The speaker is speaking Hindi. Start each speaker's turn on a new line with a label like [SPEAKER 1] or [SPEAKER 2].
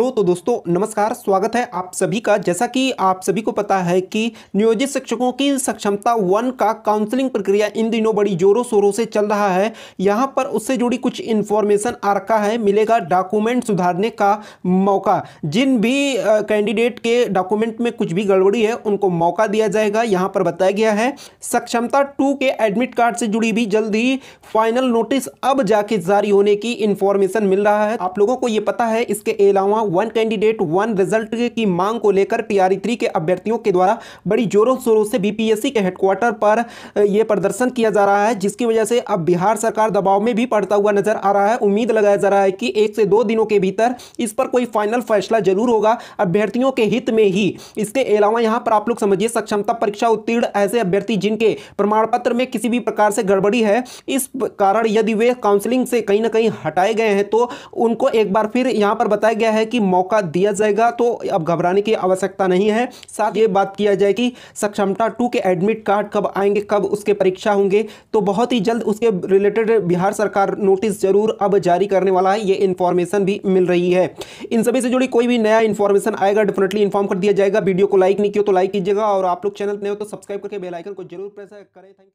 [SPEAKER 1] हेलो तो दोस्तों नमस्कार स्वागत है आप सभी का जैसा कि आप सभी को पता है कि नियोजित शिक्षकों की सक्षमता वन का काउंसलिंग प्रक्रिया इन दिनों बड़ी जोरों शोरों से चल रहा है यहां पर उससे जुड़ी कुछ इन्फॉर्मेशन आ रखा है मिलेगा डॉक्यूमेंट सुधारने का मौका जिन भी कैंडिडेट के डॉक्यूमेंट में कुछ भी गड़बड़ी है उनको मौका दिया जाएगा यहाँ पर बताया गया है सक्षमता टू के एडमिट कार्ड से जुड़ी भी जल्द ही फाइनल नोटिस अब जाके जारी होने की इन्फॉर्मेशन मिल रहा है आप लोगों को ये पता है इसके अलावा वन कैंडिडेट वन रिजल्ट की मांग को लेकर टीआरई थ्री e के अभ्यर्थियों के द्वारा बड़ी जोरों शोरों से बीपीएससी के हेडक्वार्टर पर यह प्रदर्शन किया जा रहा है जिसकी वजह से अब बिहार सरकार दबाव में भी पड़ता हुआ नजर आ रहा है उम्मीद लगाया जा रहा है कि एक से दो दिनों के भीतर इस पर कोई फाइनल फैसला जरूर होगा अभ्यर्थियों के हित में ही इसके अलावा यहां पर आप लोग समझिए सक्षमता परीक्षा उत्तीर्ण ऐसे अभ्यर्थी जिनके प्रमाण पत्र में किसी भी प्रकार से गड़बड़ी है इस कारण यदि वे काउंसलिंग से कहीं ना कहीं हटाए गए हैं तो उनको एक बार फिर यहां पर बताया गया है कि कि मौका दिया जाएगा तो अब घबराने की आवश्यकता नहीं है साथ ये बात किया जाए कि सक्षमता टू के एडमिट कार्ड कब आएंगे कब उसके परीक्षा होंगे तो बहुत ही जल्द उसके रिलेटेड बिहार सरकार नोटिस जरूर अब जारी करने वाला है ये इन्फॉर्मेशन भी मिल रही है इन सभी से जुड़ी कोई भी नया इन्फॉर्मेशन आएगा डेफिनेटली इन्फॉर्म कर दिया जाएगा वीडियो को लाइक नहीं किया तो लाइक कीजिएगा और आप लोग चैनल नए हो तो सब्सक्राइब करके बेलाइकन को जरूर प्रेस करें थैंक